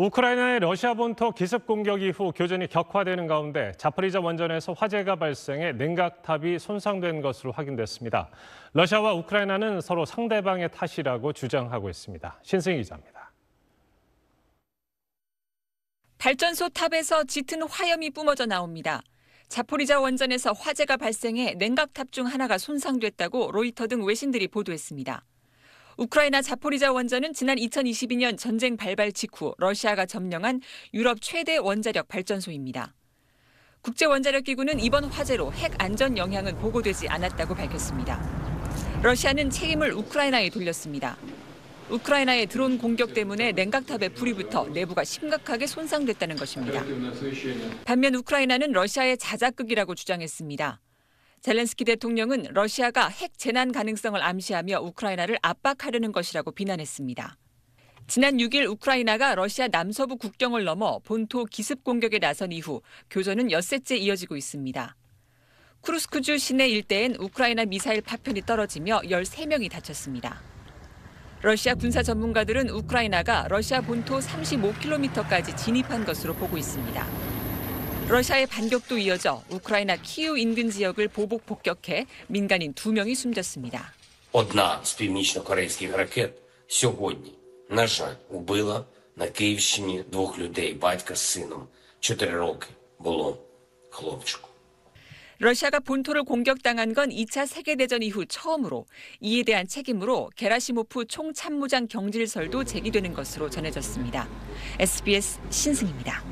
우크라이나의 러시아 본토 기습 공격 이후 교전이 격화되는 가운데 자포리자 원전에서 화재가 발생해 냉각탑이 손상된 것으로 확인됐습니다. 러시아와 우크라이나는 서로 상대방의 탓이라고 주장하고 있습니다. 신승희 기자입니다. 발전소 탑에서 짙은 화염이 뿜어져 나옵니다. 자포리자 원전에서 화재가 발생해 냉각탑 중 하나가 손상됐다고 로이터 등 외신들이 보도했습니다. 우크라이나 자포리자 원전은 지난 2022년 전쟁 발발 직후 러시아가 점령한 유럽 최대 원자력 발전소입니다. 국제원자력기구는 이번 화재로 핵 안전 영향은 보고되지 않았다고 밝혔습니다. 러시아는 책임을 우크라이나에 돌렸습니다. 우크라이나의 드론 공격 때문에 냉각탑에 불이 붙어 내부가 심각하게 손상됐다는 것입니다. 반면 우크라이나는 러시아의 자작극이라고 주장했습니다. 젤렌스키 대통령은 러시아가 핵 재난 가능성을 암시하며 우크라이나를 압박하려는 것이라고 비난했습니다. 지난 6일 우크라이나가 러시아 남서부 국경을 넘어 본토 기습 공격에 나선 이후 교전은 엿새째 이어지고 있습니다. 크루스크주 시내 일대엔 우크라이나 미사일 파편이 떨어지며 13명이 다쳤습니다. 러시아 군사 전문가들은 우크라이나가 러시아 본토 35km까지 진입한 것으로 보고 있습니다. 러시아의 반격도 이어져 우크라이나 키우 인근 지역을 보복 폭격해 민간인 2명이 숨졌습니다. 러시아가 본토를 공격당한 건 2차 세계대전 이후 처음으로 이에 대한 책임으로 게라시모프 총참모장 경질설도 제기되는 것으로 전해졌습니다. SBS 신승입니다.